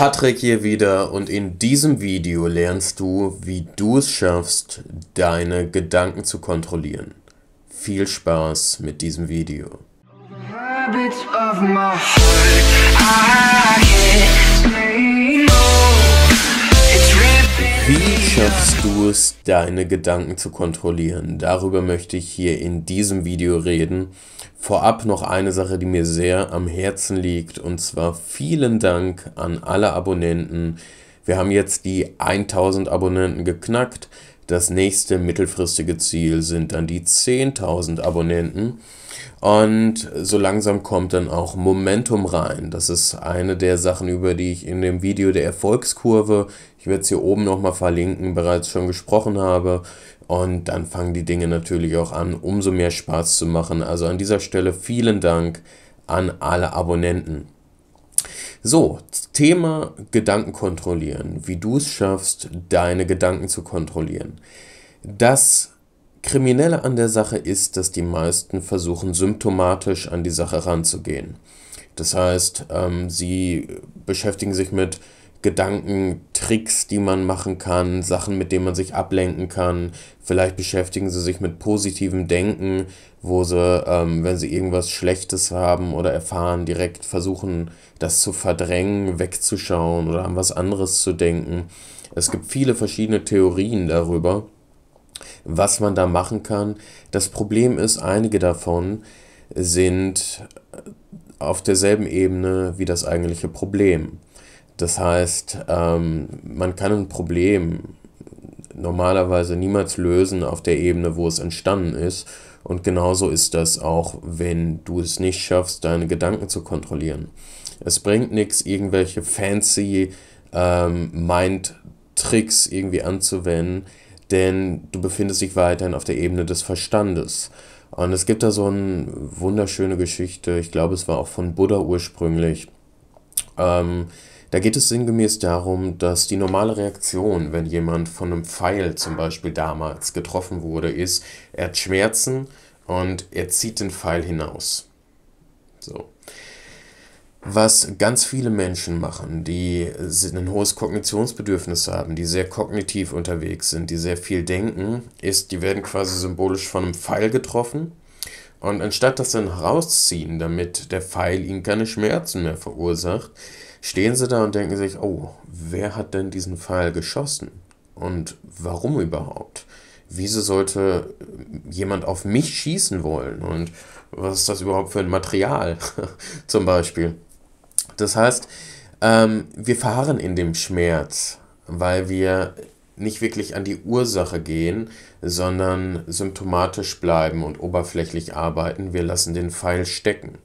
Patrick hier wieder und in diesem Video lernst du, wie du es schaffst, deine Gedanken zu kontrollieren. Viel Spaß mit diesem Video. Wie schaffst du es, deine Gedanken zu kontrollieren? Darüber möchte ich hier in diesem Video reden. Vorab noch eine Sache, die mir sehr am Herzen liegt, und zwar vielen Dank an alle Abonnenten. Wir haben jetzt die 1000 Abonnenten geknackt. Das nächste mittelfristige Ziel sind dann die 10.000 Abonnenten. Und so langsam kommt dann auch Momentum rein. Das ist eine der Sachen, über die ich in dem Video der Erfolgskurve, ich werde es hier oben nochmal verlinken, bereits schon gesprochen habe. Und dann fangen die Dinge natürlich auch an, umso mehr Spaß zu machen. Also an dieser Stelle vielen Dank an alle Abonnenten. So, Thema Gedanken kontrollieren, wie du es schaffst, deine Gedanken zu kontrollieren. Das Kriminelle an der Sache ist, dass die meisten versuchen, symptomatisch an die Sache ranzugehen. Das heißt, ähm, sie beschäftigen sich mit Gedanken, Tricks, die man machen kann, Sachen, mit denen man sich ablenken kann. Vielleicht beschäftigen sie sich mit positivem Denken, wo sie, ähm, wenn sie irgendwas Schlechtes haben oder erfahren, direkt versuchen, das zu verdrängen, wegzuschauen oder an was anderes zu denken. Es gibt viele verschiedene Theorien darüber, was man da machen kann. Das Problem ist, einige davon sind auf derselben Ebene wie das eigentliche Problem. Das heißt, ähm, man kann ein Problem normalerweise niemals lösen auf der Ebene, wo es entstanden ist. Und genauso ist das auch, wenn du es nicht schaffst, deine Gedanken zu kontrollieren. Es bringt nichts, irgendwelche fancy ähm, Mind-Tricks irgendwie anzuwenden, denn du befindest dich weiterhin auf der Ebene des Verstandes. Und es gibt da so eine wunderschöne Geschichte, ich glaube, es war auch von Buddha ursprünglich. Ähm, da geht es sinngemäß darum, dass die normale Reaktion, wenn jemand von einem Pfeil zum Beispiel damals getroffen wurde, ist, er hat Schmerzen und er zieht den Pfeil hinaus. So. Was ganz viele Menschen machen, die ein hohes Kognitionsbedürfnis haben, die sehr kognitiv unterwegs sind, die sehr viel denken, ist, die werden quasi symbolisch von einem Pfeil getroffen. Und anstatt das dann rausziehen, damit der Pfeil ihnen keine Schmerzen mehr verursacht, stehen sie da und denken sich, oh, wer hat denn diesen Pfeil geschossen? Und warum überhaupt? Wieso sollte jemand auf mich schießen wollen? Und was ist das überhaupt für ein Material zum Beispiel? Das heißt, ähm, wir fahren in dem Schmerz, weil wir nicht wirklich an die Ursache gehen, sondern symptomatisch bleiben und oberflächlich arbeiten. Wir lassen den Pfeil stecken.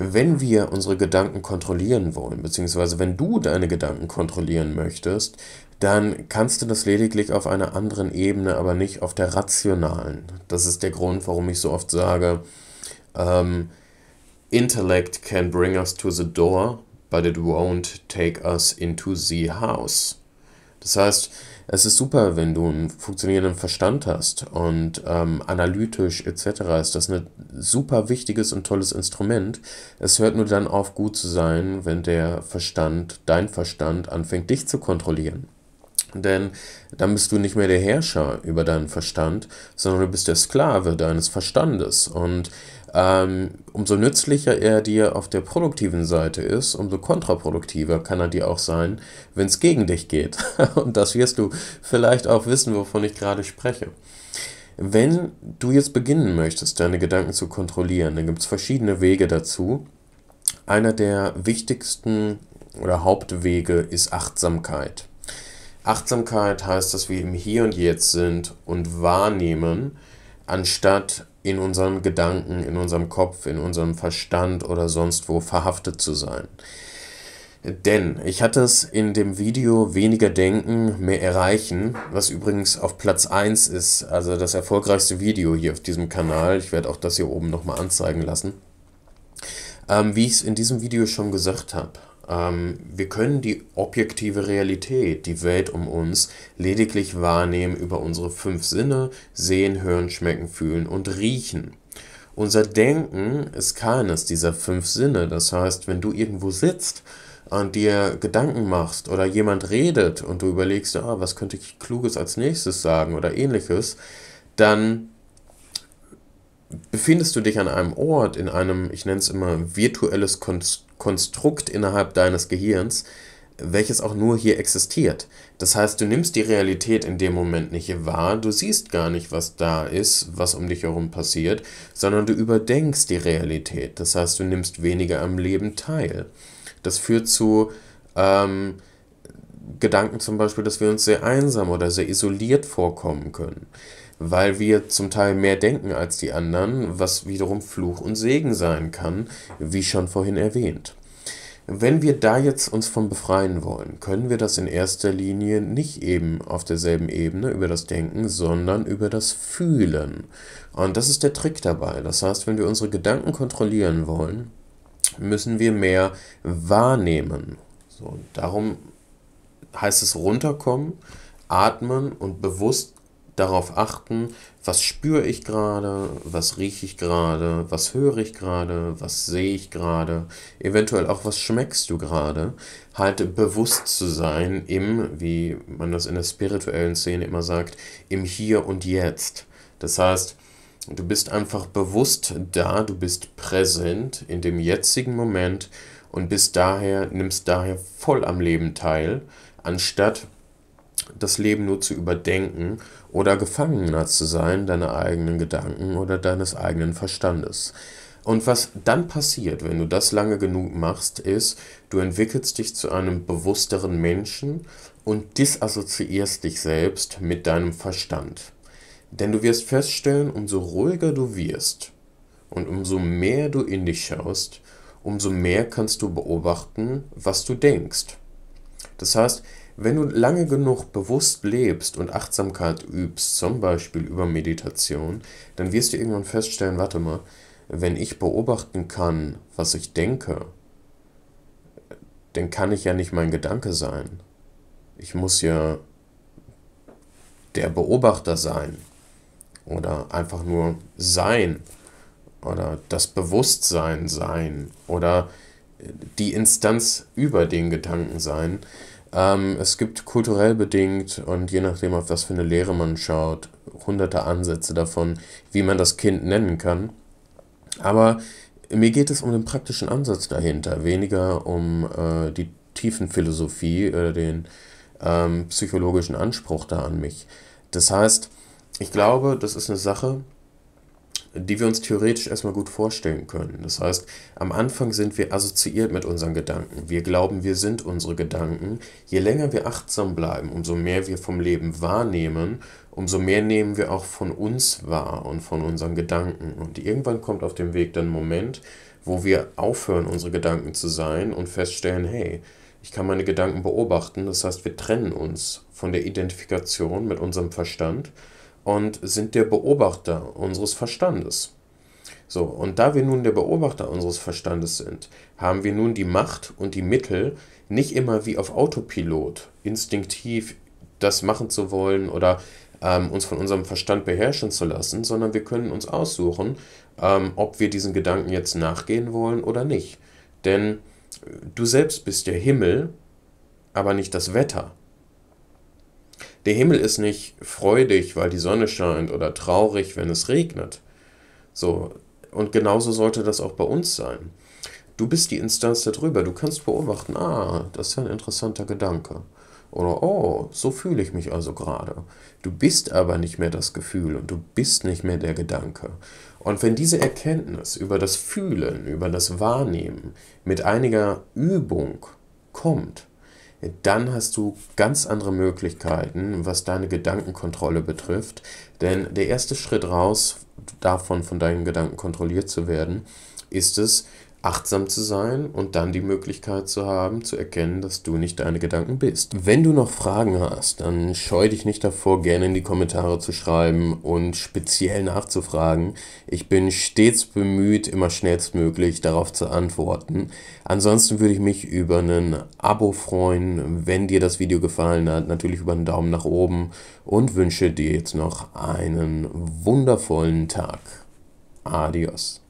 Wenn wir unsere Gedanken kontrollieren wollen, beziehungsweise wenn du deine Gedanken kontrollieren möchtest, dann kannst du das lediglich auf einer anderen Ebene, aber nicht auf der rationalen. Das ist der Grund, warum ich so oft sage, ähm, Intellect can bring us to the door, but it won't take us into the house. Das heißt, es ist super, wenn du einen funktionierenden Verstand hast und ähm, analytisch etc. ist das ein super wichtiges und tolles Instrument. Es hört nur dann auf, gut zu sein, wenn der Verstand, dein Verstand, anfängt, dich zu kontrollieren. Denn dann bist du nicht mehr der Herrscher über deinen Verstand, sondern du bist der Sklave deines Verstandes. Und ähm, umso nützlicher er dir auf der produktiven Seite ist, umso kontraproduktiver kann er dir auch sein, wenn es gegen dich geht. Und das wirst du vielleicht auch wissen, wovon ich gerade spreche. Wenn du jetzt beginnen möchtest, deine Gedanken zu kontrollieren, dann gibt es verschiedene Wege dazu. Einer der wichtigsten oder Hauptwege ist Achtsamkeit. Achtsamkeit heißt, dass wir im Hier und Jetzt sind und wahrnehmen, anstatt in unseren Gedanken, in unserem Kopf, in unserem Verstand oder sonst wo verhaftet zu sein. Denn ich hatte es in dem Video weniger denken, mehr erreichen, was übrigens auf Platz 1 ist, also das erfolgreichste Video hier auf diesem Kanal. Ich werde auch das hier oben nochmal anzeigen lassen. Ähm, wie ich es in diesem Video schon gesagt habe, ähm, wir können die objektive Realität, die Welt um uns, lediglich wahrnehmen über unsere fünf Sinne, sehen, hören, schmecken, fühlen und riechen. Unser Denken ist keines dieser fünf Sinne. Das heißt, wenn du irgendwo sitzt und dir Gedanken machst oder jemand redet und du überlegst, ah, was könnte ich Kluges als nächstes sagen oder ähnliches, dann befindest du dich an einem Ort, in einem, ich nenne es immer, virtuelles Konstrukt Konstrukt innerhalb deines Gehirns, welches auch nur hier existiert. Das heißt, du nimmst die Realität in dem Moment nicht wahr, du siehst gar nicht, was da ist, was um dich herum passiert, sondern du überdenkst die Realität. Das heißt, du nimmst weniger am Leben teil. Das führt zu ähm, Gedanken zum Beispiel, dass wir uns sehr einsam oder sehr isoliert vorkommen können, weil wir zum Teil mehr denken als die anderen, was wiederum Fluch und Segen sein kann, wie schon vorhin erwähnt. Wenn wir da jetzt uns von befreien wollen, können wir das in erster Linie nicht eben auf derselben Ebene über das Denken, sondern über das Fühlen. Und das ist der Trick dabei. Das heißt, wenn wir unsere Gedanken kontrollieren wollen, müssen wir mehr wahrnehmen. So, darum heißt es runterkommen, atmen und bewusst darauf achten, was spüre ich gerade, was rieche ich gerade, was höre ich gerade, was sehe ich gerade, eventuell auch was schmeckst du gerade, halt bewusst zu sein im, wie man das in der spirituellen Szene immer sagt, im Hier und Jetzt. Das heißt, du bist einfach bewusst da, du bist präsent in dem jetzigen Moment und bist daher, nimmst daher voll am Leben teil anstatt das Leben nur zu überdenken oder Gefangener zu sein deiner eigenen Gedanken oder deines eigenen Verstandes. Und was dann passiert, wenn du das lange genug machst, ist, du entwickelst dich zu einem bewussteren Menschen und disassoziierst dich selbst mit deinem Verstand. Denn du wirst feststellen, umso ruhiger du wirst und umso mehr du in dich schaust, umso mehr kannst du beobachten, was du denkst das heißt, wenn du lange genug bewusst lebst und Achtsamkeit übst, zum Beispiel über Meditation, dann wirst du irgendwann feststellen, warte mal, wenn ich beobachten kann, was ich denke, dann kann ich ja nicht mein Gedanke sein. Ich muss ja der Beobachter sein oder einfach nur sein oder das Bewusstsein sein oder die Instanz über den Gedanken sein. Ähm, es gibt kulturell bedingt und je nachdem, auf was für eine Lehre man schaut, hunderte Ansätze davon, wie man das Kind nennen kann. Aber mir geht es um den praktischen Ansatz dahinter, weniger um äh, die Tiefenphilosophie oder den ähm, psychologischen Anspruch da an mich. Das heißt, ich glaube, das ist eine Sache, die wir uns theoretisch erstmal gut vorstellen können. Das heißt, am Anfang sind wir assoziiert mit unseren Gedanken. Wir glauben, wir sind unsere Gedanken. Je länger wir achtsam bleiben, umso mehr wir vom Leben wahrnehmen, umso mehr nehmen wir auch von uns wahr und von unseren Gedanken. Und irgendwann kommt auf dem Weg dann ein Moment, wo wir aufhören, unsere Gedanken zu sein und feststellen, hey, ich kann meine Gedanken beobachten. Das heißt, wir trennen uns von der Identifikation mit unserem Verstand und sind der Beobachter unseres Verstandes. So, und da wir nun der Beobachter unseres Verstandes sind, haben wir nun die Macht und die Mittel, nicht immer wie auf Autopilot instinktiv das machen zu wollen oder ähm, uns von unserem Verstand beherrschen zu lassen, sondern wir können uns aussuchen, ähm, ob wir diesen Gedanken jetzt nachgehen wollen oder nicht. Denn äh, du selbst bist der Himmel, aber nicht das Wetter. Der Himmel ist nicht freudig, weil die Sonne scheint oder traurig, wenn es regnet. So, und genauso sollte das auch bei uns sein. Du bist die Instanz darüber. Du kannst beobachten, ah, das ist ein interessanter Gedanke. Oder, oh, so fühle ich mich also gerade. Du bist aber nicht mehr das Gefühl und du bist nicht mehr der Gedanke. Und wenn diese Erkenntnis über das Fühlen, über das Wahrnehmen mit einiger Übung kommt, dann hast du ganz andere Möglichkeiten, was deine Gedankenkontrolle betrifft. Denn der erste Schritt raus davon, von deinen Gedanken kontrolliert zu werden, ist es, achtsam zu sein und dann die Möglichkeit zu haben, zu erkennen, dass du nicht deine Gedanken bist. Wenn du noch Fragen hast, dann scheu dich nicht davor, gerne in die Kommentare zu schreiben und speziell nachzufragen. Ich bin stets bemüht, immer schnellstmöglich darauf zu antworten. Ansonsten würde ich mich über ein Abo freuen, wenn dir das Video gefallen hat, natürlich über einen Daumen nach oben und wünsche dir jetzt noch einen wundervollen Tag. Adios.